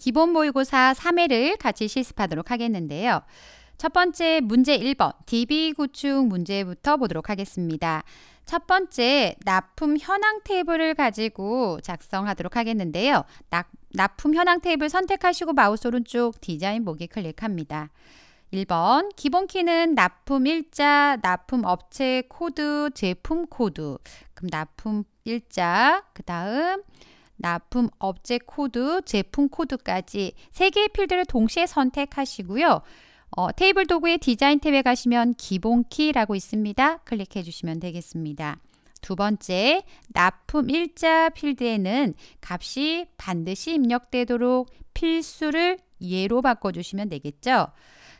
기본 모의고사 3회를 같이 실습하도록 하겠는데요. 첫 번째 문제 1번 DB 구축 문제부터 보도록 하겠습니다. 첫 번째 납품 현황 테이블을 가지고 작성하도록 하겠는데요. 납, 납품 현황 테이블 선택하시고 마우스 오른쪽 디자인 보기 클릭합니다. 1번 기본키는 납품 일자, 납품 업체 코드, 제품 코드 그럼 납품 일자, 그 다음 납품 업체 코드, 제품 코드까지 3개의 필드를 동시에 선택하시고요. 어, 테이블 도구의 디자인 탭에 가시면 기본 키라고 있습니다. 클릭해 주시면 되겠습니다. 두 번째, 납품 일자 필드에는 값이 반드시 입력되도록 필수를 예로 바꿔주시면 되겠죠.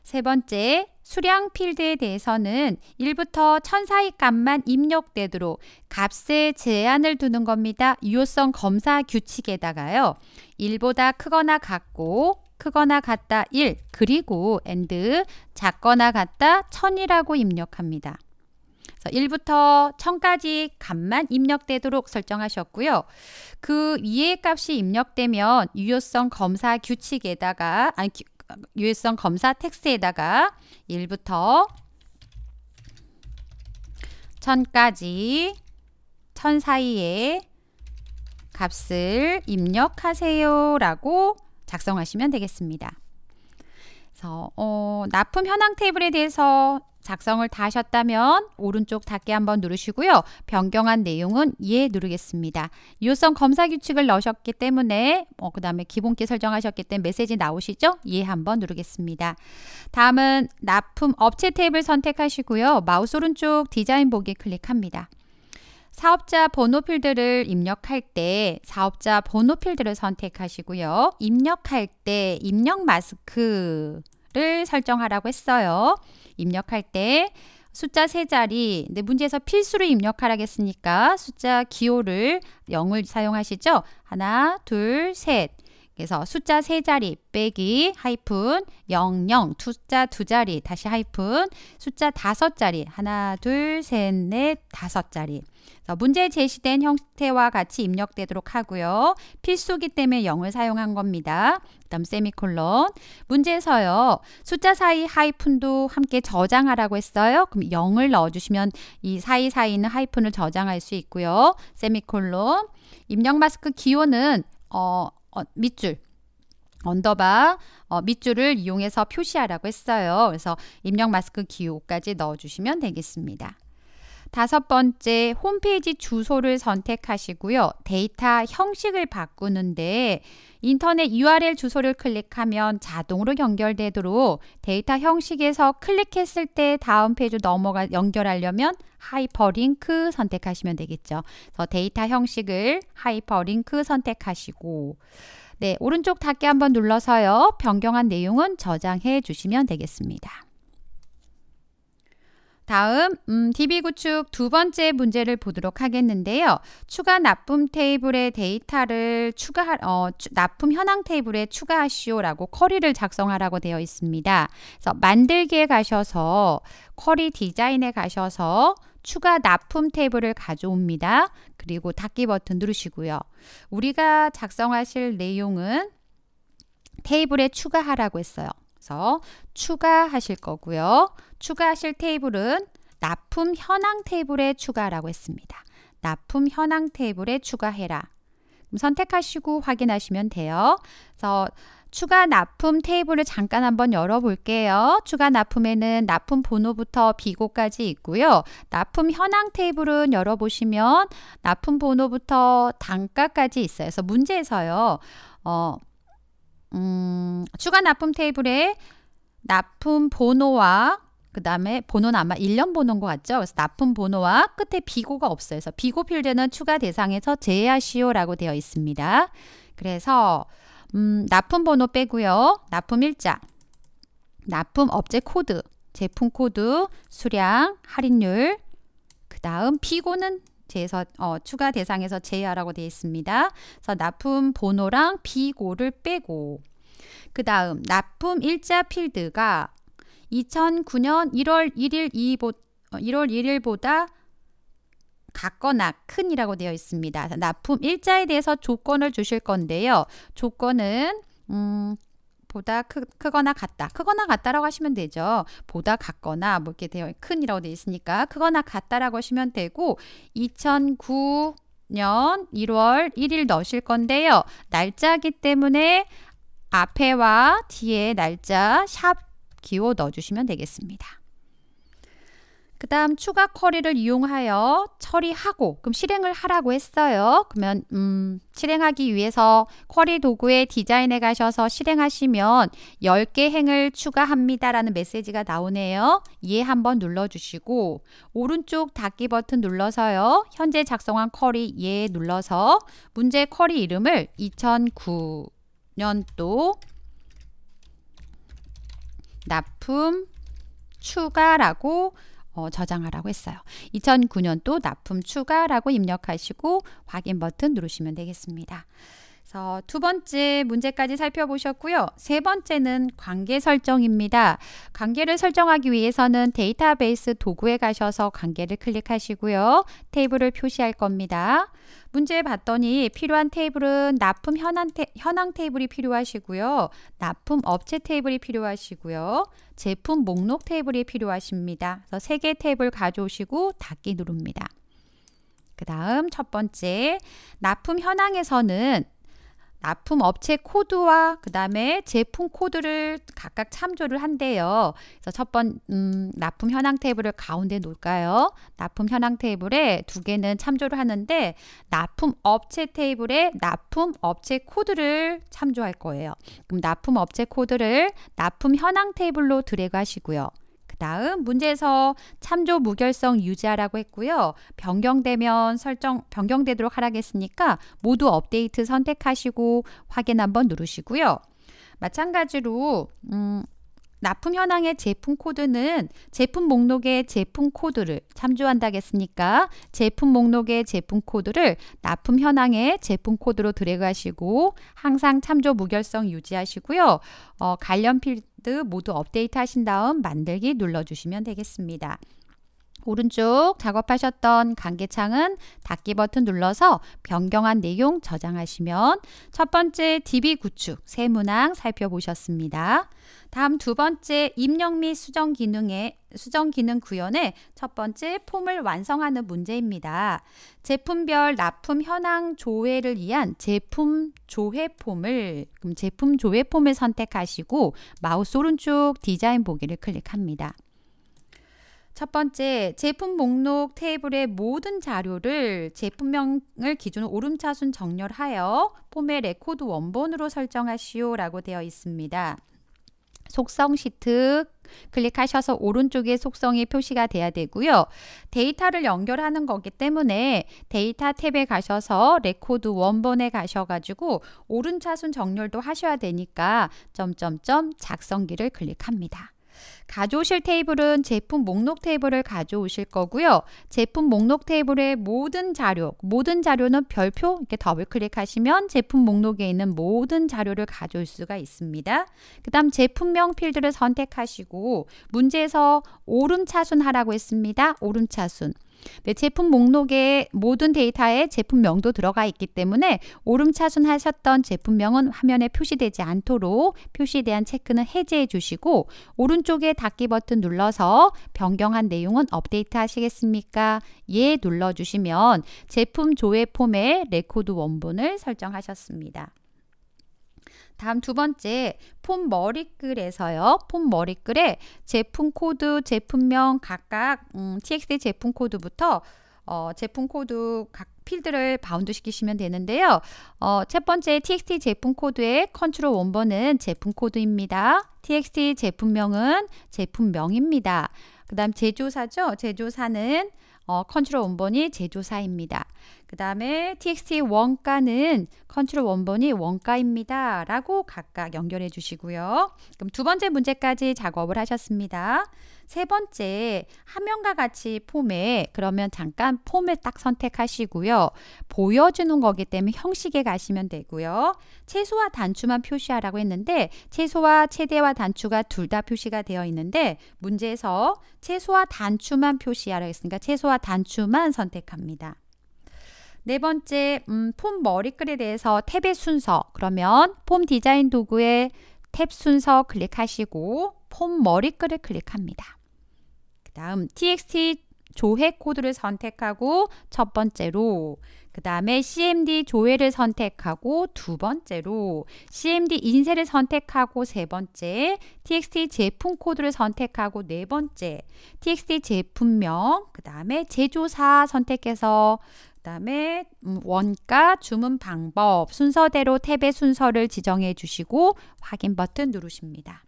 세 번째, 수량 필드에 대해서는 1부터 1000 사이 값만 입력되도록 값에 제한을 두는 겁니다. 유효성 검사 규칙에다가요. 1보다 크거나 같고 크거나 같다 1 그리고 and 작거나 같다 1000이라고 입력합니다. 1부터 1000까지 값만 입력되도록 설정하셨고요. 그 위의 값이 입력되면 유효성 검사 규칙에다가 아니 유해성 검사 텍스트에다가 1부터 1000까지 1000 사이에 값을 입력하세요 라고 작성하시면 되겠습니다. 그래서 어, 납품 현황 테이블에 대해서 작성을 다 하셨다면 오른쪽 닫기 한번 누르시고요. 변경한 내용은 예 누르겠습니다. 유효성 검사 규칙을 넣으셨기 때문에 어, 그 다음에 기본키 설정하셨기 때문에 메시지 나오시죠? 예 한번 누르겠습니다. 다음은 납품 업체 탭을 선택하시고요. 마우스 오른쪽 디자인 보기 클릭합니다. 사업자 번호 필드를 입력할 때 사업자 번호 필드를 선택하시고요. 입력할 때 입력 마스크를 설정하라고 했어요. 입력할 때 숫자 세 자리, 근데 문제에서 필수로 입력하라겠으니까 숫자 기호를 0을 사용하시죠. 하나, 둘, 셋. 그래서 숫자 세 자리 빼기 하이픈 00 숫자 두 자리 다시 하이픈 숫자 다섯 자리 하나 둘 셋 넷 다섯 자리 문제 제시된 형태와 같이 입력되도록 하고요. 필수기 때문에 0을 사용한 겁니다. 그다음 세미콜론 문제에서요. 숫자 사이 하이픈도 함께 저장하라고 했어요. 그럼 0을 넣어주시면 이 사이사이 있는 하이픈을 저장할 수 있고요. 세미콜론 입력 마스크 기호는 어, 어, 밑줄 언더바 어, 밑줄을 이용해서 표시하라고 했어요. 그래서 입력 마스크 기호까지 넣어주시면 되겠습니다. 다섯 번째, 홈페이지 주소를 선택하시고요. 데이터 형식을 바꾸는데 인터넷 URL 주소를 클릭하면 자동으로 연결되도록 데이터 형식에서 클릭했을 때 다음 페이지로 넘어가 연결하려면 하이퍼링크 선택하시면 되겠죠. 그래서 데이터 형식을 하이퍼링크 선택하시고 네, 오른쪽 닫기 한번 눌러서요. 변경한 내용은 저장해 주시면 되겠습니다. 다음 음, DB 구축 두 번째 문제를 보도록 하겠는데요. 추가 납품 테이블의 데이터를 추가 어, 납품 현황 테이블에 추가하시오라고 쿼리를 작성하라고 되어 있습니다. 그래서 만들기에 가셔서 쿼리 디자인에 가셔서 추가 납품 테이블을 가져옵니다. 그리고 닫기 버튼 누르시고요. 우리가 작성하실 내용은 테이블에 추가하라고 했어요. 그래서 추가하실 거고요. 추가하실 테이블은 납품 현황 테이블에 추가라고 했습니다. 납품 현황 테이블에 추가해라. 그럼 선택하시고 확인하시면 돼요. 그래서 추가 납품 테이블을 잠깐 한번 열어볼게요. 추가 납품에는 납품 번호부터 비고까지 있고요. 납품 현황 테이블은 열어보시면 납품 번호부터 단가까지 있어요. 그래서 문제에서요. 어, 음, 추가 납품 테이블에 납품 번호와 그 다음에 번호는 아마 1년 번호인 것 같죠? 그래서 납품 번호와 끝에 비고가 없어요. 그래서 비고 필드는 추가 대상에서 제외하시오라고 되어 있습니다. 그래서 음, 납품 번호 빼고요. 납품 일자, 납품 업체 코드, 제품 코드, 수량, 할인율, 그 다음 비고는 제에서 어, 추가 대상에서 제외하라고 되어 있습니다. 그래서 납품 번호랑 비고를 빼고 그 다음 납품 일자 필드가 2009년 1월 1일 2보, 1월 어, 1일보다 같거나 큰이라고 되어 있습니다. 납품 일자에 대해서 조건을 주실 건데요. 조건은 음, 보다 크, 거나 같다. 크거나 같다라고 하시면 되죠. 보다 같거나 뭐 이렇게 되어 큰이라고 되어 있으니까 크거나 같다라고 하시면 되고 2009년 1월 1일 넣으실 건데요. 날짜기 때문에 앞에와 뒤에 날짜 샵 기호 넣어주시면 되겠습니다. 그 다음 추가 커리를 이용하여 처리하고 그럼 실행을 하라고 했어요. 그러면 음, 실행하기 위해서 쿼리 도구의 디자인에 가셔서 실행하시면 10개 행을 추가합니다 라는 메시지가 나오네요. 예 한번 눌러주시고 오른쪽 닫기 버튼 눌러서요. 현재 작성한 쿼리 예 눌러서 문제 쿼리 이름을 2009년도 납품 추가라고 어, 저장하라고 했어요. 2009년도 납품 추가라고 입력하시고 확인 버튼 누르시면 되겠습니다. 그래서 두 번째 문제까지 살펴보셨고요. 세 번째는 관계 설정입니다. 관계를 설정하기 위해서는 데이터베이스 도구에 가셔서 관계를 클릭하시고요. 테이블을 표시할 겁니다. 문제 봤더니 필요한 테이블은 납품 현황, 테, 현황 테이블이 필요하시고요. 납품 업체 테이블이 필요하시고요. 제품 목록 테이블이 필요하십니다. 그래서 3개 테이블 가져오시고 닫기 누릅니다. 그 다음 첫 번째 납품 현황에서는 납품 업체 코드와 그 다음에 제품 코드를 각각 참조를 한대요. 그래서 첫번 음, 납품 현황 테이블을 가운데 놓을까요? 납품 현황 테이블에 두 개는 참조를 하는데 납품 업체 테이블에 납품 업체 코드를 참조할 거예요. 그럼 납품 업체 코드를 납품 현황 테이블로 드래그 하시고요. 다음 문제에서 참조 무결성 유지하라고 했고요. 변경되면 설정 변경되도록 하라겠으니까 모두 업데이트 선택하시고 확인 한번 누르시고요. 마찬가지로 음, 납품 현황의 제품 코드는 제품 목록의 제품 코드를 참조한다겠으니까 제품 목록의 제품 코드를 납품 현황의 제품 코드로 드래그 하시고 항상 참조 무결성 유지하시고요. 어, 관련 필 모두 업데이트 하신 다음 만들기 눌러주시면 되겠습니다. 오른쪽 작업하셨던 관계창은 닫기 버튼 눌러서 변경한 내용 저장하시면 첫 번째 DB 구축, 세 문항 살펴보셨습니다. 다음 두 번째 입력 및 수정 기능의 수정 기능 구현의 첫 번째 폼을 완성하는 문제입니다. 제품별 납품 현황 조회를 위한 제품 조회 폼을 그럼 제품 조회 폼을 선택하시고 마우스 오른쪽 디자인 보기를 클릭합니다. 첫 번째, 제품 목록 테이블의 모든 자료를 제품명을 기준으로 오름차순 정렬하여 폼의 레코드 원본으로 설정하시오 라고 되어 있습니다. 속성 시트 클릭하셔서 오른쪽에 속성이 표시가 돼야 되고요. 데이터를 연결하는 거기 때문에 데이터 탭에 가셔서 레코드 원본에 가셔가지고 오른 차순 정렬도 하셔야 되니까 점점점 작성기를 클릭합니다. 가져오실 테이블은 제품 목록 테이블을 가져오실 거고요. 제품 목록 테이블의 모든 자료, 모든 자료는 별표 이렇게 더블 클릭하시면 제품 목록에 있는 모든 자료를 가져올 수가 있습니다. 그 다음 제품명 필드를 선택하시고 문제에서 오름차순 하라고 했습니다. 오름차순. 네, 제품 목록에 모든 데이터에 제품명도 들어가 있기 때문에 오름차순하셨던 제품명은 화면에 표시되지 않도록 표시에 대한 체크는 해제해 주시고 오른쪽에 닫기 버튼 눌러서 변경한 내용은 업데이트 하시겠습니까? 예 눌러주시면 제품 조회 폼에 레코드 원본을 설정하셨습니다. 다음 두 번째 폼 머리글에서요. 폼 머리글에 제품 코드, 제품명 각각 음, TX의 제품 코드부터 어, 제품 코드 각 필드를 바운드 시키시면 되는데요. 어, 첫 번째 txt 제품 코드의 컨트롤 원번은 제품 코드입니다. txt 제품명은 제품명입니다. 그 다음 제조사죠. 제조사는 어, 컨트롤 원본이 제조사입니다. 그 다음에 txt 원가는 컨트롤 원본이 원가입니다. 라고 각각 연결해 주시고요. 그럼 두 번째 문제까지 작업을 하셨습니다. 세 번째 화면과 같이 폼에 그러면 잠깐 폼을 딱 선택하시고요. 보여주는 거기 때문에 형식에 가시면 되고요. 최소와 단추만 표시하라고 했는데 최소와 최대와 단추가 둘 다 표시가 되어 있는데 문제에서 최소와 단추만 표시하라고 했으니까 최소와 단추만 선택합니다. 네 번째, 음, 폼 머리글에 대해서 탭의 순서. 그러면 폼 디자인 도구의 탭 순서 클릭하시고 폼 머리글을 클릭합니다. 다음 txt 조회 코드를 선택하고 첫 번째로 그 다음에 CMD 조회를 선택하고 두 번째로 CMD 인쇄를 선택하고 세 번째 TXT 제품 코드를 선택하고 네 번째 TXT 제품명 그 다음에 제조사 선택해서 그 다음에 음, 원가, 주문 방법 순서대로 탭의 순서를 지정해 주시고 확인 버튼 누르십니다.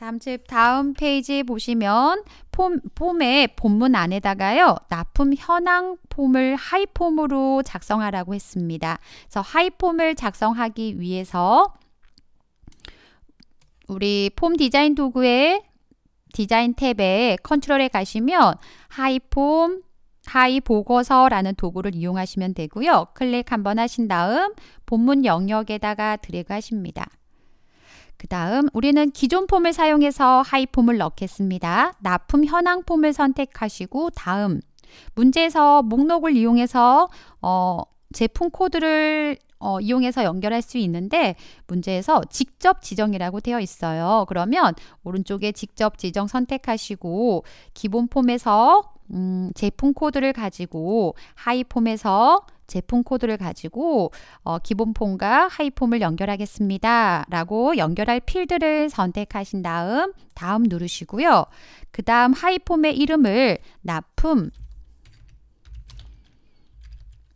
다음 즉 다음 페이지 보시면 폼, 폼의 본문 안에다가요. 납품 현황 폼을 하이 폼으로 작성하라고 했습니다. 그래서 하이 폼을 작성하기 위해서 우리 폼 디자인 도구의 디자인 탭에 컨트롤에 가시면 하이 폼 하이 보고서라는 도구를 이용하시면 되고요. 클릭 한번 하신 다음 본문 영역에다가 드래그 하십니다. 그 다음 우리는 기존 폼을 사용해서 하이 폼을 넣겠습니다. 납품 현황 폼을 선택하시고 다음 문제에서 목록을 이용해서 어, 제품 코드를 어, 이용해서 연결할 수 있는데 문제에서 직접 지정이라고 되어 있어요. 그러면 오른쪽에 직접 지정 선택하시고 기본 폼에서 음, 제품 코드를 가지고 하이 폼에서 제품 코드를 가지고 어, 기본 폼과 하이 폼을 연결하겠습니다. 라고 연결할 필드를 선택하신 다음 다음 누르시고요. 그 다음 하이 폼의 이름을 납품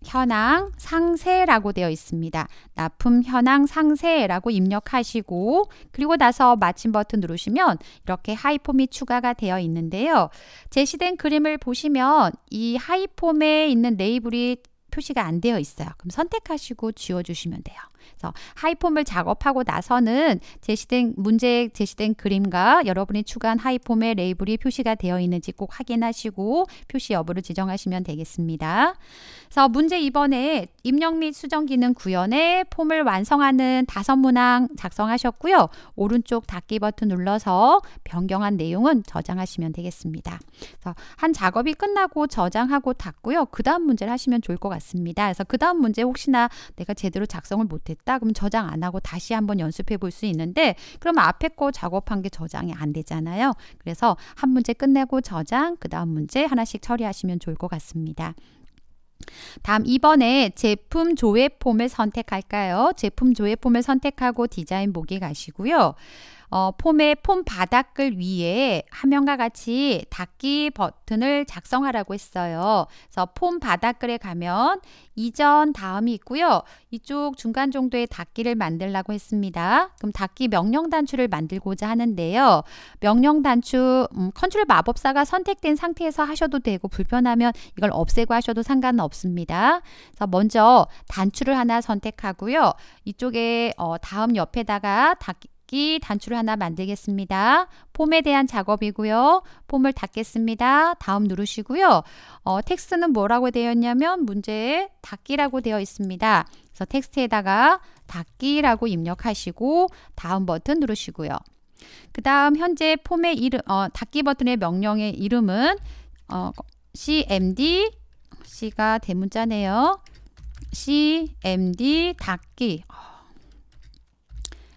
현황 상세라고 되어 있습니다. 납품 현황 상세라고 입력하시고 그리고 나서 마침 버튼 누르시면 이렇게 하이폼이 추가가 되어 있는데요. 제시된 그림을 보시면 이 하이폼에 있는 레이블이 표시가 안 되어 있어요. 그럼 선택하시고 지워주시면 돼요. 그래서 하이폼을 작업하고 나서는 제시된 문제에 제시된 그림과 여러분이 추가한 하이폼의 레이블이 표시가 되어 있는지 꼭 확인하시고 표시 여부를 지정하시면 되겠습니다. 그래서 문제 2번에 입력 및 수정 기능 구현에 폼을 완성하는 다섯 문항 작성하셨고요. 오른쪽 닫기 버튼 눌러서 변경한 내용은 저장하시면 되겠습니다. 그래서 한 작업이 끝나고 저장하고 닫고요. 그 다음 문제를 하시면 좋을 것 같습니다. 그래서 그 다음 문제 혹시나 내가 제대로 작성을 못했다? 그럼 저장 안 하고 다시 한번 연습해 볼 수 있는데 그럼 앞에 거 작업한 게 저장이 안 되잖아요. 그래서 한 문제 끝내고 저장, 그 다음 문제 하나씩 처리하시면 좋을 것 같습니다. 다음 이번에 제품 조회 폼을 선택할까요? 제품 조회 폼을 선택하고 디자인 보기 가시고요. 어, 폼의 폼 바닥을 위에 화면과 같이 닫기 버튼을 작성하라고 했어요. 그래서 폼 바닥글에 가면 이전 다음이 있고요. 이쪽 중간 정도의 닫기를 만들라고 했습니다. 그럼 닫기 명령 단추를 만들고자 하는데요. 명령 단추 음, 컨트롤 마법사가 선택된 상태에서 하셔도 되고 불편하면 이걸 없애고 하셔도 상관 없습니다. 그래서 먼저 단추를 하나 선택하고요. 이쪽에 어, 다음 옆에다가 닫기 닫기 단추를 하나 만들겠습니다. 폼에 대한 작업이고요. 폼을 닫겠습니다. 다음 누르시고요. 어, 텍스트는 뭐라고 되어 냐면 문제에 닫기라고 되어 있습니다. 그래서 텍스트에다가 닫기라고 입력하시고 다음 버튼 누르시고요. 그 다음 현재 폼의 이름, 어, 닫기 버튼의 명령의 이름은 어, cmd c가 대문자네요. cmd 닫기 어,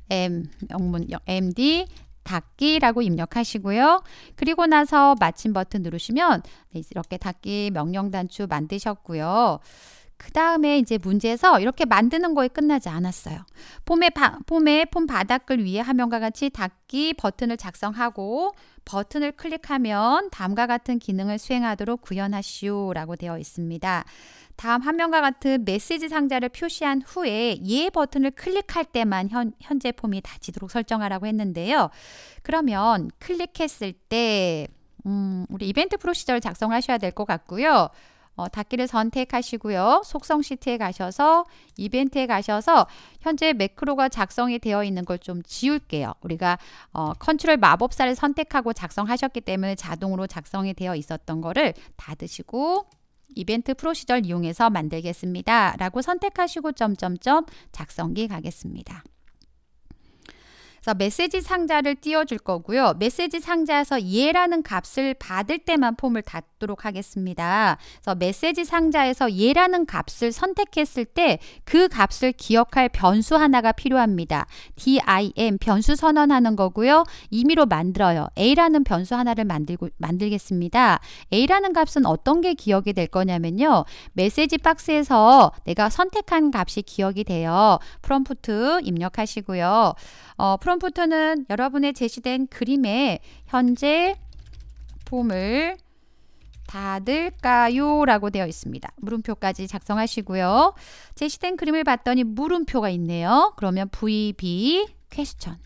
m 영문 md 닫기라고 입력하시고요. 그리고 나서 마침 버튼 누르시면 네, 이렇게 닫기 명령 단추 만드셨고요. 그 다음에 이제 문제에서 이렇게 만드는 거에 끝나지 않았어요. 폼의, 바, 폼의 폼 바닥을 위에 화면과 같이 닫기 버튼을 작성하고 버튼을 클릭하면 다음과 같은 기능을 수행하도록 구현하시오라고 되어 있습니다. 다음 화면과 같은 메시지 상자를 표시한 후에 예 버튼을 클릭할 때만 현, 현재 폼이 닫히도록 설정하라고 했는데요. 그러면 클릭했을 때 음, 우리 이벤트 프로시저를 작성하셔야 될 것 같고요. 어, 닫기를 선택하시고요. 속성 시트에 가셔서 이벤트에 가셔서 현재 매크로가 작성이 되어 있는 걸 좀 지울게요. 우리가 어, 컨트롤 마법사를 선택하고 작성하셨기 때문에 자동으로 작성이 되어 있었던 거를 닫으시고 이벤트 프로 시절 이용해서 만들겠습니다. 라고 선택하시고 점점점 작성기 가겠습니다. 자, 메시지 상자를 띄워줄 거고요. 메시지 상자에서 예라는 값을 받을 때만 폼을 닫도록 하겠습니다. 그래서 메시지 상자에서 예라는 값을 선택했을 때 그 값을 기억할 변수 하나가 필요합니다. dim 변수 선언하는 거고요. 임의로 만들어요. a라는 변수 하나를 만들고 만들겠습니다. a라는 값은 어떤 게 기억이 될 거냐면요. 메시지 박스에서 내가 선택한 값이 기억이 돼요. 프롬프트 입력하시고요. 어, 프롬 지금부터는 여러분의 제시된 그림에 현재 폼을 닫을까요? 라고 되어 있습니다. 물음표까지 작성하시고요. 제시된 그림을 봤더니 물음표가 있네요. 그러면 VB 퀘스천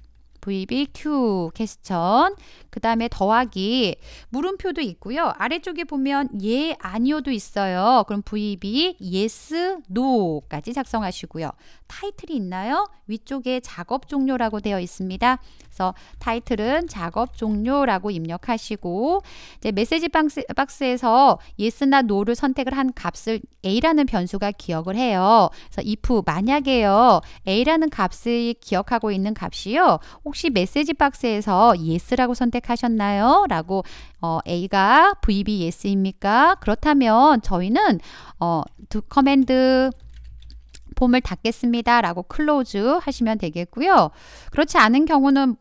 VBQ 캐스천. 그 다음에 더하기 물음표도 있고요. 아래쪽에 보면 예, 아니오도 있어요. 그럼 VB, e yes, no까지 작성하시고요. 타이틀이 있나요? 위쪽에 작업 종료라고 되어 있습니다. 그래서 타이틀은 작업 종료라고 입력하시고 이제 메시지 박스, 박스에서 yes나 no를 선택을 한 값을 a라는 변수가 기억을 해요. 그래서 if 만약에요. a라는 값을 기억하고 있는 값이요. 혹시 메시지 박스에서 yes라고 선택하셨나요? 라고 어, A가 VB yes입니까? 그렇다면 저희는 어, 두 커맨드 폼을 닫겠습니다. 라고 클로즈 하시면 되겠고요. 그렇지 않은 경우는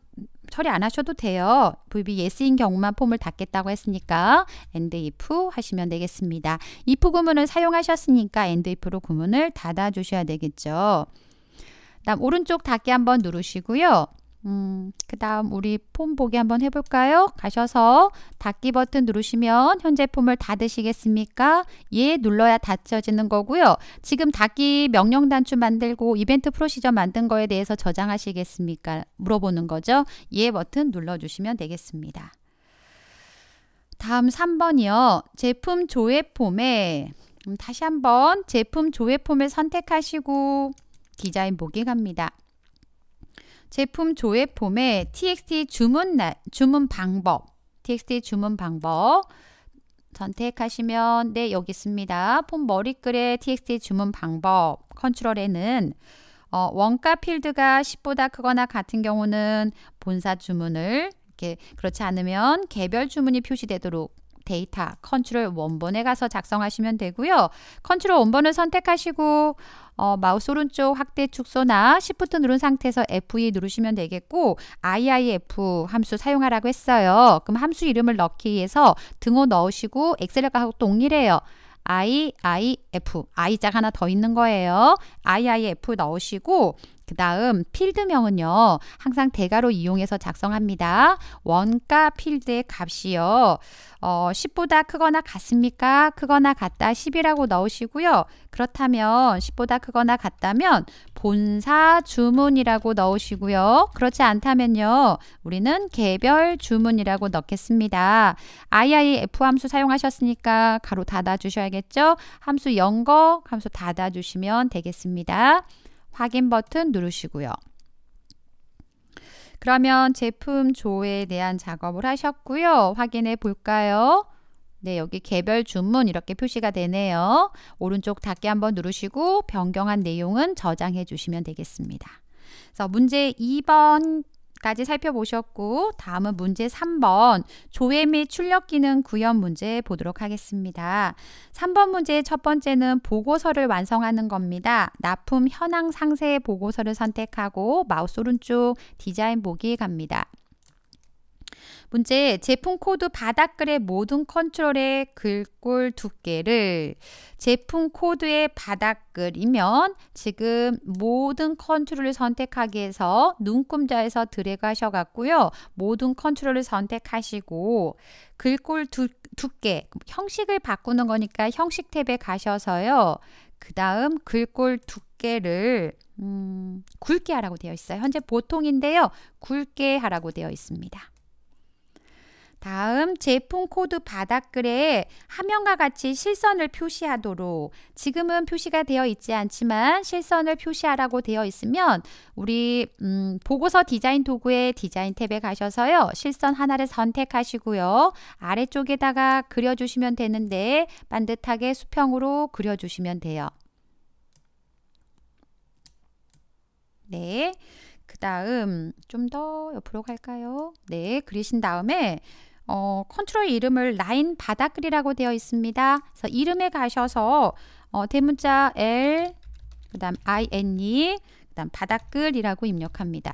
처리 안 하셔도 돼요. VB yes인 경우만 폼을 닫겠다고 했으니까 and if 하시면 되겠습니다. if 구문을 사용하셨으니까 and if로 구문을 닫아 주셔야 되겠죠. 다음 오른쪽 닫기 한번 누르시고요. 음, 그 다음 우리 폼 보기 한번 해볼까요? 가셔서 닫기 버튼 누르시면 현재 폼을 닫으시겠습니까? 예 눌러야 닫혀지는 거고요. 지금 닫기 명령 단추 만들고 이벤트 프로시저 만든 거에 대해서 저장하시겠습니까? 물어보는 거죠. 예 버튼 눌러주시면 되겠습니다. 다음 3번이요. 제품 조회 폼에 음, 다시 한번 제품 조회 폼을 선택하시고 디자인 보기 갑니다. 제품 조회 폼에 txt 주문 나, 주문 방법, txt 주문 방법 선택하시면 네, 여기 있습니다. 폼 머리글에 txt 주문 방법 컨트롤에는 어, 원가 필드가 10보다 크거나 같은 경우는 본사 주문을 이렇게 그렇지 않으면 개별 주문이 표시되도록 데이터 컨트롤 원본에 가서 작성하시면 되고요. 컨트롤 원본을 선택하시고 어, 마우스 오른쪽 확대 축소나 시프트 누른 상태에서 F2 e 누르시면 되겠고 IIF 함수 사용하라고 했어요. 그럼 함수 이름을 넣기 위해서 등호 넣으시고 엑셀하고 동일해요. IIF I자가 하나 더 있는 거예요. IIF 넣으시고 그 다음 필드명은요. 항상 대괄호 이용해서 작성합니다. 원가 필드의 값이요. 어, 10보다 크거나 같습니까? 크거나 같다 10이라고 넣으시고요. 그렇다면 10보다 크거나 같다면 본사 주문이라고 넣으시고요. 그렇지 않다면요. 우리는 개별 주문이라고 넣겠습니다. IIF 함수 사용하셨으니까 가로 닫아 주셔야겠죠? 함수 연거 함수 닫아 주시면 되겠습니다. 확인 버튼 누르시고요. 그러면 제품 조회에 대한 작업을 하셨고요. 확인해 볼까요? 네, 여기 개별 주문 이렇게 표시가 되네요. 오른쪽 닫기 한번 누르시고 변경한 내용은 저장해 주시면 되겠습니다. 그래서 문제 2번 까지 살펴보셨고 다음은 문제 3번 조회 및 출력 기능 구현 문제 보도록 하겠습니다. 3번 문제의 첫 번째는 보고서를 완성하는 겁니다. 납품 현황 상세 보고서를 선택하고 마우스 오른쪽 디자인 보기 갑니다. 문제 제품 코드 바닥글의 모든 컨트롤의 글꼴 두께를 제품 코드의 바닥글이면 지금 모든 컨트롤을 선택하기 위 해서 눈금자에서 드래그 하셔갖고요. 모든 컨트롤을 선택하시고 글꼴 두, 두께 형식을 바꾸는 거니까 형식 탭에 가셔서요. 그 다음 글꼴 두께를 음, 굵게 하라고 되어 있어요. 현재 보통인데요. 굵게 하라고 되어 있습니다. 다음 제품 코드 바닥글에 화면과 같이 실선을 표시하도록 지금은 표시가 되어 있지 않지만 실선을 표시하라고 되어 있으면 우리 음, 보고서 디자인 도구의 디자인 탭에 가셔서요. 실선 하나를 선택하시고요. 아래쪽에다가 그려주시면 되는데 반듯하게 수평으로 그려주시면 돼요. 네. 그 다음 좀 더 옆으로 갈까요? 네, 그리신 다음에 어, 컨트롤 이름을 라인 바닥글이라고 되어 있습니다. 그래서 이름에 가셔서 어, 대문자 L 그 다음 INE 그 다음 바닥글이라고 입력합니다.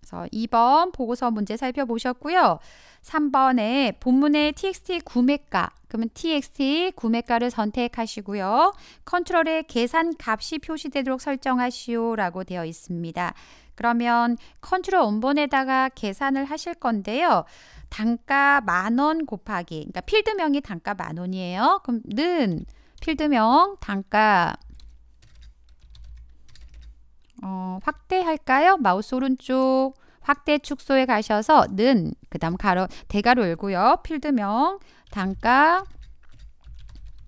그래서 2번 보고서 문제 살펴보셨고요. 3번에 본문의 txt 구매가 그러면 txt 구매가를 선택하시고요. 컨트롤의 계산 값이 표시되도록 설정하시오라고 되어 있습니다. 그러면 컨트롤 원본에다가 계산을 하실 건데요. 단가 만원 곱하기 그러니까 필드명이 단가 만 원이에요. 그럼 는 필드명 단가 어, 확대할까요? 마우스 오른쪽 확대 축소에 가셔서 는 그다음 가로 대가로 열고요. 필드명 단가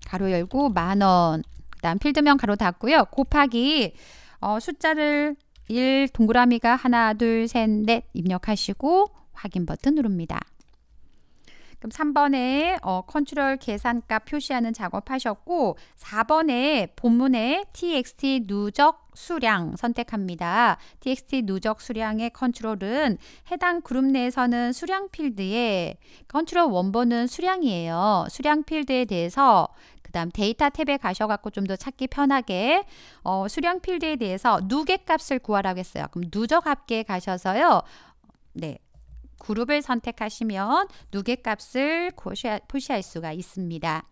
가로 열고 만 원. 그다음 필드명 가로 닫고요. 곱하기 어, 숫자를 1 동그라미가 하나, 둘, 셋, 넷 입력하시고 확인 버튼 누릅니다. 그럼 3번에 어, 컨트롤 계산값 표시하는 작업하셨고 4번에 본문에 txt 누적 수량 선택합니다. txt 누적 수량의 컨트롤은 해당 그룹 내에서는 수량 필드에 컨트롤 원본은 수량이에요. 수량 필드에 대해서 그 다음 데이터 탭에 가셔갖고 좀 더 찾기 편하게 어, 수령 필드에 대해서 누계 값을 구하라고 했어요. 그럼 누적 합계에 가셔서요. 네. 그룹을 선택하시면 누계 값을 표시할 수가 있습니다.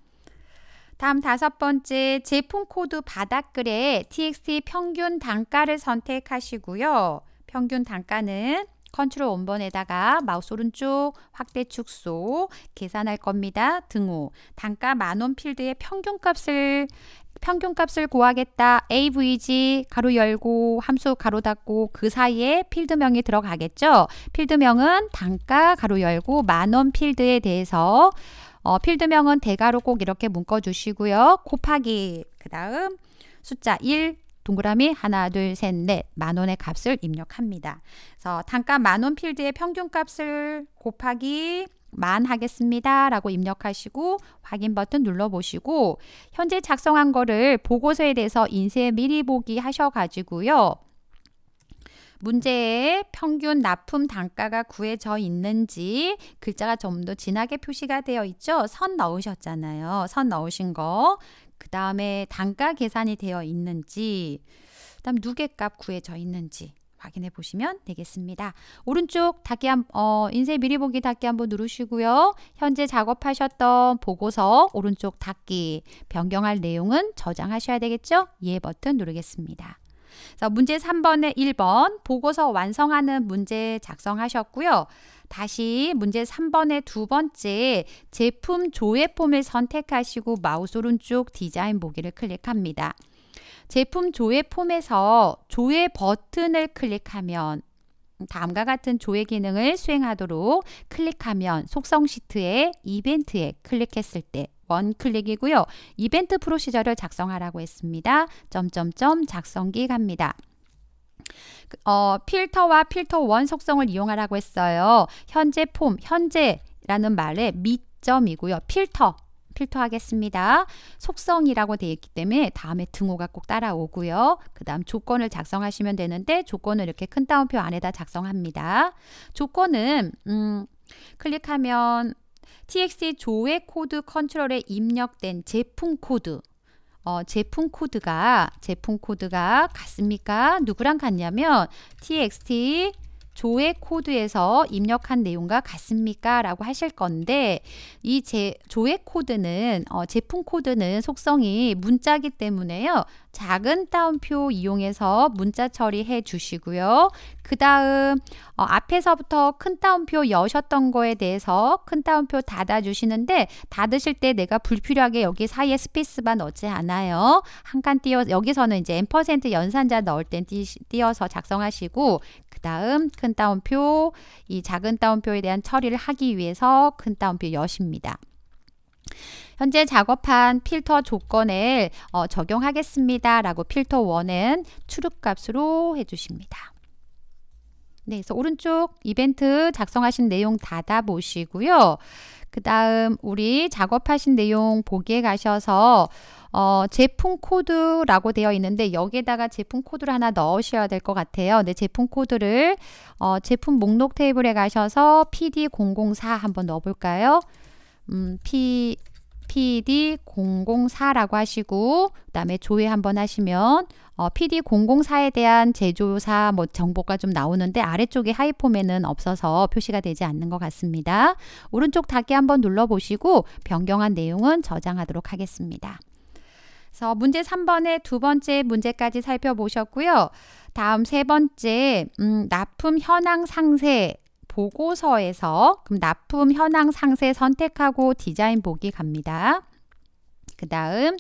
다음 다섯 번째 제품 코드 바닥글에 txt 평균 단가를 선택하시고요. 평균 단가는 컨트롤 원번에다가 마우스 오른쪽 확대 축소 계산할 겁니다. 등호 단가 만원 필드의 평균값을 평균값을 구하겠다. AVG 가로 열고 함수 가로 닫고 그 사이에 필드명이 들어가겠죠. 필드명은 단가 가로 열고 만원 필드에 대해서 어, 필드명은 대가로 꼭 이렇게 묶어주시고요. 곱하기 그 다음 숫자 1 동그라미 하나 둘셋넷만 원의 값을 입력합니다. 그래서 단가 만원 필드에 평균값을 곱하기 만 하겠습니다. 라고 입력하시고 확인 버튼 눌러보시고 현재 작성한 거를 보고서에 대해서 인쇄 미리 보기 하셔가지고요. 문제에 평균 납품 단가가 구해져 있는지 글자가 좀 더 진하게 표시가 되어 있죠. 선 넣으셨잖아요. 선 넣으신 거. 그 다음에 단가 계산이 되어 있는지, 그 다음 누계값 구해져 있는지 확인해 보시면 되겠습니다. 오른쪽 닫기 한, 어, 인쇄 미리 보기 닫기 한번 누르시고요. 현재 작업하셨던 보고서 오른쪽 닫기 변경할 내용은 저장하셔야 되겠죠? 예 버튼 누르겠습니다. 문제 3번에 1번 보고서 완성하는 문제 작성하셨고요. 다시 문제 3번의 두 번째 제품 조회 폼을 선택하시고 마우스 오른쪽 디자인 보기를 클릭합니다. 제품 조회 폼에서 조회 버튼을 클릭하면 다음과 같은 조회 기능을 수행하도록 클릭하면 속성 시트의 이벤트에 클릭했을 때 원클릭이고요. 이벤트 프로시저를 작성하라고 했습니다. 점점점 작성기 갑니다. 그, 어, 필터와 필터 원 속성을 이용하라고 했어요. 현재 폼, 현재라는 말에 미점이고요. 필터 필터 하겠습니다. 속성이라고 되어 있기 때문에 다음에 등호가 꼭 따라오고요. 그 다음 조건을 작성하시면 되는데 조건을 이렇게 큰 따옴표 안에다 작성합니다. 조건은 음, 클릭하면 txt 조의 코드 컨트롤에 입력된 제품 코드 어, 제품 코드가 제품 코드가 같습니까? 누구랑 같냐면 txt 조회 코드에서 입력한 내용과 같습니까? 라고 하실 건데 이 제, 조회 코드는 어, 제품 코드는 속성이 문자기 때문에요. 작은 따옴표 이용해서 문자 처리해 주시고요. 그 다음 어, 앞에서부터 큰 따옴표 여셨던 거에 대해서 큰 따옴표 닫아 주시는데 닫으실 때 내가 불필요하게 여기 사이에 스페이스만 넣지 않아요. 한 칸띄어 여기서는 이제 n 퍼센트 연산자 넣을 땐 띄, 띄워서 작성하시고 다음 큰 따옴표, 이 작은 따옴표에 대한 처리를 하기 위해서 큰 따옴표 엿입니다. 현재 작업한 필터 조건을 어, 적용하겠습니다. 라고 필터 1은 출력값으로 해주십니다. 네, 그래서 오른쪽 이벤트 작성하신 내용 닫아보시고요. 그 다음 우리 작업하신 내용 보기에 가셔서 어, 제품 코드라고 되어 있는데 여기에다가 제품 코드를 하나 넣으셔야 될 것 같아요. 네, 제품 코드를 어, 제품 목록 테이블에 가셔서 PD004 한번 넣어볼까요? 음, P, PD004라고 하시고 그 다음에 조회 한번 하시면 어, PD004에 대한 제조사 뭐 정보가 좀 나오는데 아래쪽에 하이폼에는 없어서 표시가 되지 않는 것 같습니다. 오른쪽 닫기 한번 눌러보시고 변경한 내용은 저장하도록 하겠습니다. 그래서 문제 3번의 두 번째 문제까지 살펴보셨고요. 다음 세 번째 음, 납품 현황 상세 보고서에서 그럼 납품 현황 상세 선택하고 디자인 보기 갑니다. 그 다음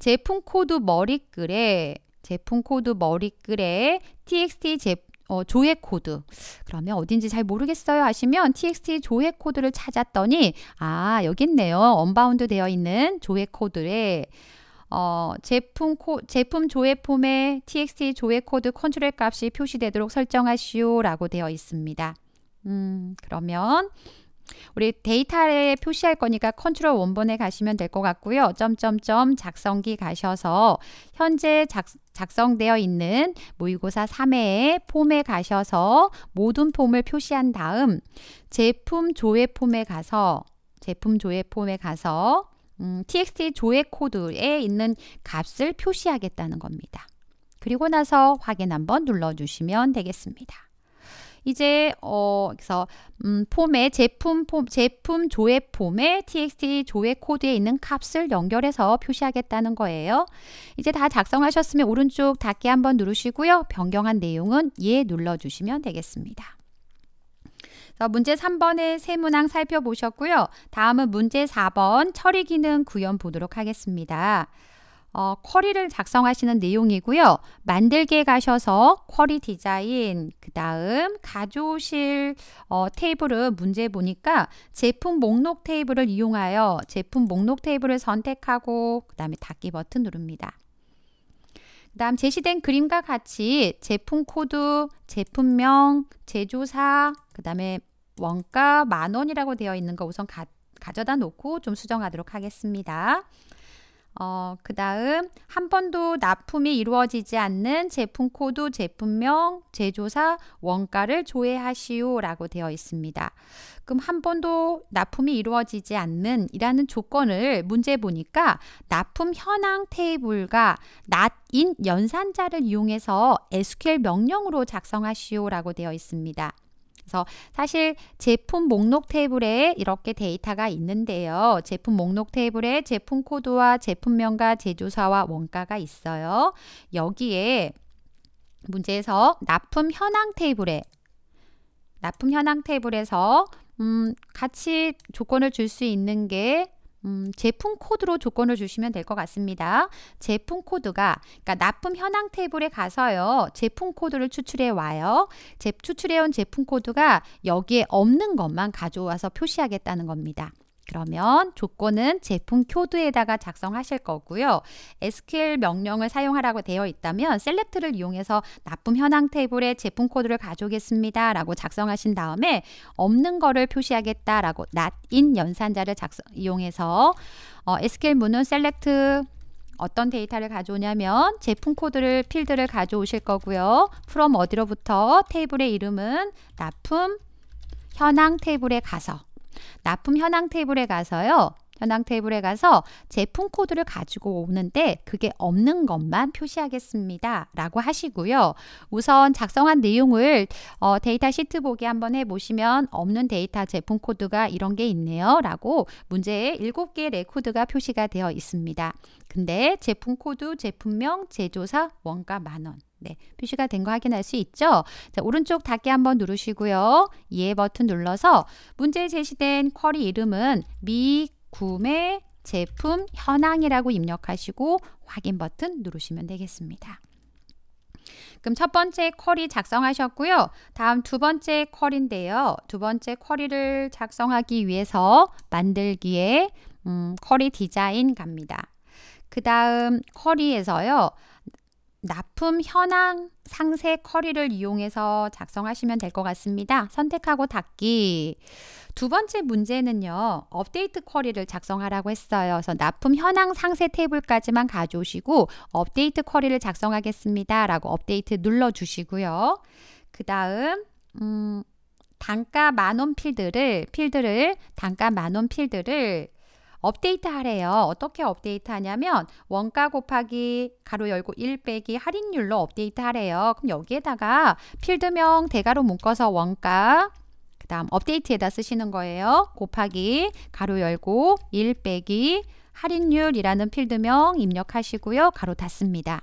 제품 코드 머리글에 제품 코드 머리글에 txt 제, 어, 조회 코드 그러면 어딘지 잘 모르겠어요 하시면 txt 조회 코드를 찾았더니 아 여기 있네요 언바운드 되어 있는 조회 코드에 어, 제품, 코, 제품 조회 폼에 txt 조회 코드 컨트롤 값이 표시되도록 설정하시오 라고 되어 있습니다. 음, 그러면 우리 데이터를 표시할 거니까 컨트롤 원본에 가시면 될 것 같고요. 점점점 작성기 가셔서 현재 작, 작성되어 있는 모의고사 3회의 폼에 가셔서 모든 폼을 표시한 다음 제품 조회 폼에 가서 제품 조회 폼에 가서 음, txt 조회 코드에 있는 값을 표시하겠다는 겁니다. 그리고 나서 확인 한번 눌러주시면 되겠습니다. 이제 어 그래서 음, 폼에 제품 폼 제품 조회 폼에 txt 조회 코드에 있는 값을 연결해서 표시하겠다는 거예요. 이제 다 작성하셨으면 오른쪽 닫기 한번 누르시고요. 변경한 내용은 예 눌러 주시면 되겠습니다. 문제 3번의 세문항 살펴보셨고요. 다음은 문제 4번 처리 기능 구현 보도록 하겠습니다. 어, 쿼리를 작성하시는 내용이고요. 만들기에 가셔서 쿼리 디자인, 그 다음 가져오실 어, 테이블은 문제 보니까 제품 목록 테이블을 이용하여 제품 목록 테이블을 선택하고 그 다음에 닫기 버튼 누릅니다. 그 다음 제시된 그림과 같이 제품 코드, 제품명, 제조사, 그 다음에 원가 만원이라고 되어 있는 거 우선 가, 가져다 놓고 좀 수정하도록 하겠습니다. 어, 그 다음 한 번도 납품이 이루어지지 않는 제품 코드, 제품명, 제조사, 원가를 조회하시오 라고 되어 있습니다. 그럼 한 번도 납품이 이루어지지 않는 이라는 조건을 문제 보니까 납품 현황 테이블과 낫인 연산자를 이용해서 SQL 명령으로 작성하시오 라고 되어 있습니다. 그래서 사실 제품 목록 테이블에 이렇게 데이터가 있는데요. 제품 목록 테이블에 제품 코드와 제품명과 제조사와 원가가 있어요. 여기에 문제에서 납품 현황 테이블에 납품 현황 테이블에서 음, 같이 조건을 줄 수 있는 게 음, 제품 코드로 조건을 주시면 될 것 같습니다. 제품 코드가 그러니까 납품 현황 테이블에 가서요. 제품 코드를 추출해 와요. 제, 추출해 온 제품 코드가 여기에 없는 것만 가져와서 표시하겠다는 겁니다. 그러면 조건은 제품 코드에다가 작성하실 거고요. SQL 명령을 사용하라고 되어 있다면 셀렉트를 이용해서 납품 현황 테이블에 제품 코드를 가져오겠습니다. 라고 작성하신 다음에 없는 거를 표시하겠다라고 not인 연산자를 작성, 이용해서 어, SQL 문은 셀렉트 어떤 데이터를 가져오냐면 제품 코드를 필드를 가져오실 거고요. from 어디로부터 테이블의 이름은 납품 현황 테이블에 가서 납품 현황 테이블에 가서요. 현황 테이블에 가서 제품 코드를 가지고 오는데 그게 없는 것만 표시하겠습니다. 라고 하시고요. 우선 작성한 내용을 어, 데이터 시트 보기 한번 해보시면 없는 데이터 제품 코드가 이런 게 있네요. 라고 문제에 7개 레코드가 표시가 되어 있습니다. 근데 제품 코드, 제품명, 제조사, 원가 만원. 네, 표시가 된 거 확인할 수 있죠? 자, 오른쪽 닫기 한번 누르시고요. 예 버튼 눌러서 문제에 제시된 쿼리 이름은 미구매 제품 현황이라고 입력하시고 확인 버튼 누르시면 되겠습니다. 그럼 첫 번째 쿼리 작성하셨고요. 다음 두 번째 쿼리인데요. 두 번째 쿼리를 작성하기 위해서 만들기에 음, 쿼리 디자인 갑니다. 그 다음 쿼리에서요. 납품 현황 상세 커리를 이용해서 작성하시면 될 것 같습니다. 선택하고 닫기. 두 번째 문제는요. 업데이트 커리를 작성하라고 했어요. 그래서 납품 현황 상세 테이블까지만 가져오시고 업데이트 커리를 작성하겠습니다. 라고 업데이트 눌러주시고요. 그 다음 음, 단가 만원 필드를 필드를 단가 만원 필드를 업데이트 하래요. 어떻게 업데이트 하냐면 원가 곱하기 가로 열고 1 빼기 할인율로 업데이트 하래요. 그럼 여기에다가 필드명 대가로 묶어서 원가 그 다음 업데이트에다 쓰시는 거예요. 곱하기 가로 열고 1 빼기 할인율이라는 필드명 입력하시고요. 가로 닫습니다.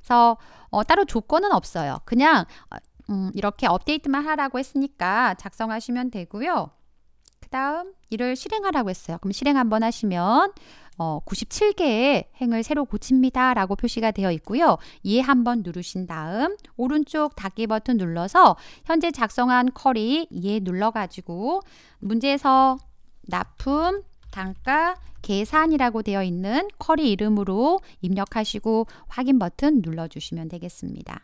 그래서 어, 따로 조건은 없어요. 그냥 어, 음, 이렇게 업데이트만 하라고 했으니까 작성하시면 되고요. 그 다음 이를 실행하라고 했어요. 그럼 실행 한번 하시면 어, 97개의 행을 새로 고칩니다. 라고 표시가 되어 있고요. 이에 한번 누르신 다음 오른쪽 닫기 버튼 눌러서 현재 작성한 커리 이에 눌러가지고 문제에서 납품, 단가, 계산이라고 되어 있는 커리 이름으로 입력하시고 확인 버튼 눌러주시면 되겠습니다.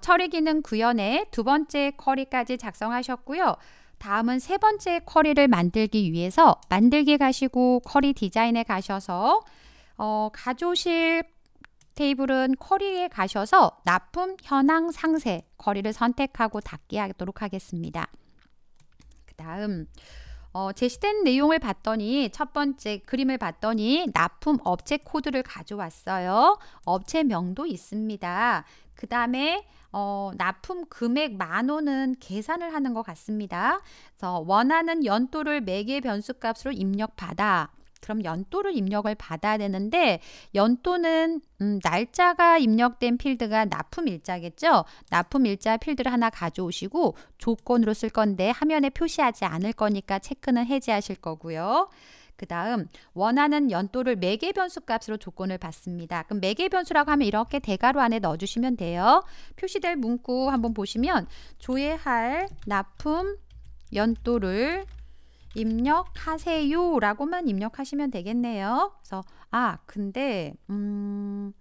처리 기능 구현에 두 번째 커리까지 작성하셨고요. 다음은 세 번째 커리를 만들기 위해서 만들기 가시고 커리 디자인에 가셔서 어, 가조실 테이블은 커리에 가셔서 납품 현황 상세 커리를 선택하고 닫기 하도록 하겠습니다. 그 다음 어, 제시된 내용을 봤더니 첫 번째 그림을 봤더니 납품 업체 코드를 가져왔어요. 업체명도 있습니다. 그 다음에 어, 납품 금액 만 원은 계산을 하는 것 같습니다. 그래서 원하는 연도를 매개 변수값으로 입력받아. 그럼 연도를 입력을 받아야 되는데 연도는 음, 날짜가 입력된 필드가 납품 일자겠죠. 납품 일자 필드를 하나 가져오시고 조건으로 쓸 건데 화면에 표시하지 않을 거니까 체크는 해제하실 거고요. 그 다음 원하는 연도를 매개 변수 값으로 조건을 받습니다. 그럼 매개 변수라고 하면 이렇게 대괄호 안에 넣어주시면 돼요. 표시될 문구 한번 보시면 조회할 납품 연도를 입력하세요라고만 입력하시면 되겠네요. 그래서 아 근데 음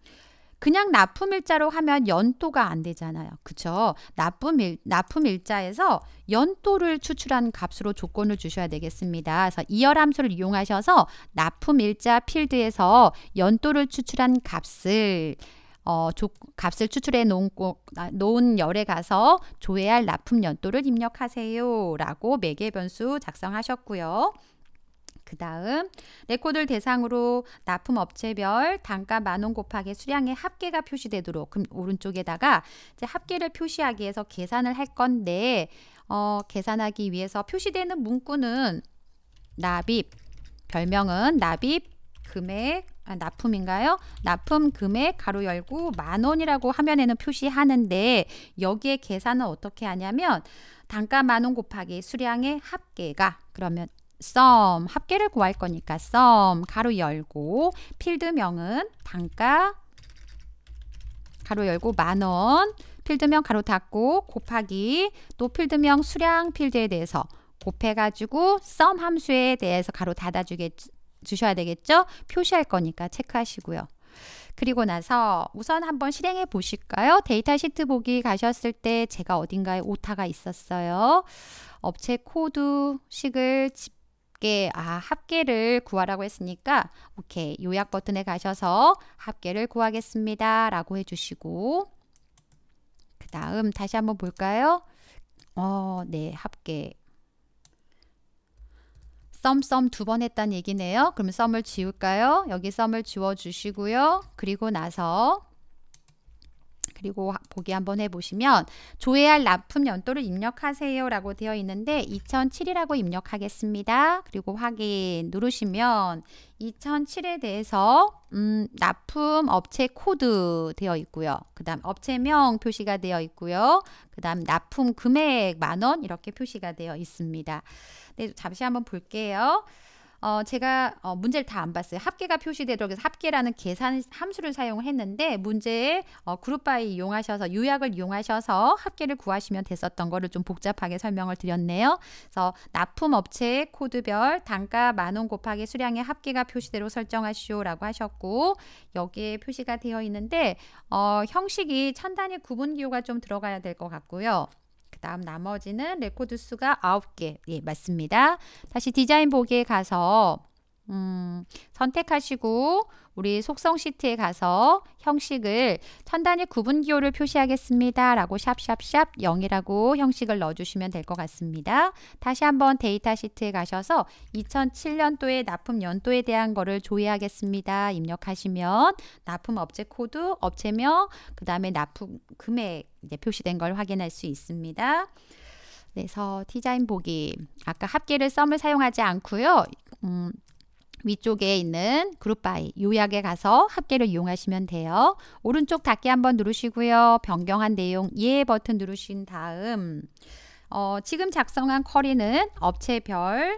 그냥 납품일자로 하면 연도가 안 되잖아요. 그쵸? 납품일, 납품일자에서 연도를 추출한 값으로 조건을 주셔야 되겠습니다. 그래서 이열함수를 이용하셔서 납품일자 필드에서 연도를 추출한 값을 어, 조, 값을 추출해 놓은, 아, 놓은 열에 가서 조회할 납품 연도를 입력하세요. 라고 매개 변수 작성하셨고요. 그 다음 레코드를 대상으로 납품 업체별 단가 만원 곱하기 수량의 합계가 표시되도록 그럼 오른쪽에다가 이제 합계를 표시하기 위해서 계산을 할 건데 어, 계산하기 위해서 표시되는 문구는 납입 별명은 납입 금액 아, 납품인가요? 납품 금액 가로 열고 만 원이라고 화면에는 표시하는데 여기에 계산은 어떻게 하냐면 단가 만원 곱하기 수량의 합계가 그러면 sum 합계를 구할 거니까 sum 가로 열고 필드명은 단가 가로 열고 만원 필드명 가로 닫고 곱하기 또 필드명 수량 필드에 대해서 곱해가지고 sum 함수에 대해서 가로 닫아주겠 죠 주셔야 되겠죠? 표시할 거니까 체크하시고요. 그리고 나서 우선 한번 실행해 보실까요? 데이터 시트 보기 가셨을 때 제가 어딘가에 오타가 있었어요. 업체 코드 식을 집계 아 합계를 구하라고 했으니까 오케이 요약 버튼에 가셔서 합계를 구하겠습니다 라고 해주시고 그 다음 다시 한번 볼까요? 어, 네 합계 썸, 썸 두 번 했단 얘기네요. 그럼 썸을 지울까요? 여기 썸을 지워주시고요. 그리고 나서 그리고 보기 한번 해보시면 조회할 납품 연도를 입력하세요 라고 되어 있는데 2007이라고 입력하겠습니다. 그리고 확인 누르시면 2007에 대해서 음, 납품 업체 코드 되어 있고요. 그 다음 업체명 표시가 되어 있고요. 그 다음 납품 금액 만원 이렇게 표시가 되어 있습니다. 네, 잠시 한번 볼게요. 어, 제가 어, 문제를 다 안 봤어요. 합계가 표시되도록 해서 합계라는 계산 함수를 사용을 했는데 문제에 어, 그룹바이 이용하셔서 요약을 이용하셔서 합계를 구하시면 됐었던 거를 좀 복잡하게 설명을 드렸네요. 그래서 납품 업체 코드별 단가 만원 곱하기 수량의 합계가 표시대로 설정하시오라고 하셨고 여기에 표시가 되어 있는데 어, 형식이 천 단위 구분 기호가 좀 들어가야 될 것 같고요. 다음 나머지는 레코드 수가 9개. 예, 맞습니다. 다시 디자인 보기에 가서 음, 선택하시고 우리 속성 시트에 가서 형식을 천 단위 구분 기호를 표시하겠습니다. 라고 샵샵샵 0이라고 형식을 넣어주시면 될 것 같습니다. 다시 한번 데이터 시트에 가셔서 2007년도에 납품 연도에 대한 거를 조회하겠습니다. 입력하시면 납품 업체 코드, 업체명, 그 다음에 납품 금액 이제 표시된 걸 확인할 수 있습니다. 그래서 디자인 보기 아까 합계를 썸을 사용하지 않고요. 음, 위쪽에 있는 그룹 바이 요약에 가서 합계를 이용하시면 돼요. 오른쪽 닫기 한번 누르시고요. 변경한 내용 예 버튼 누르신 다음 어, 지금 작성한 쿼리는 업체별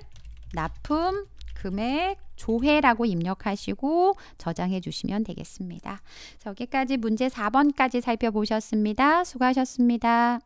납품 금액 조회라고 입력하시고 저장해 주시면 되겠습니다. 여기까지 문제 4번까지 살펴보셨습니다. 수고하셨습니다.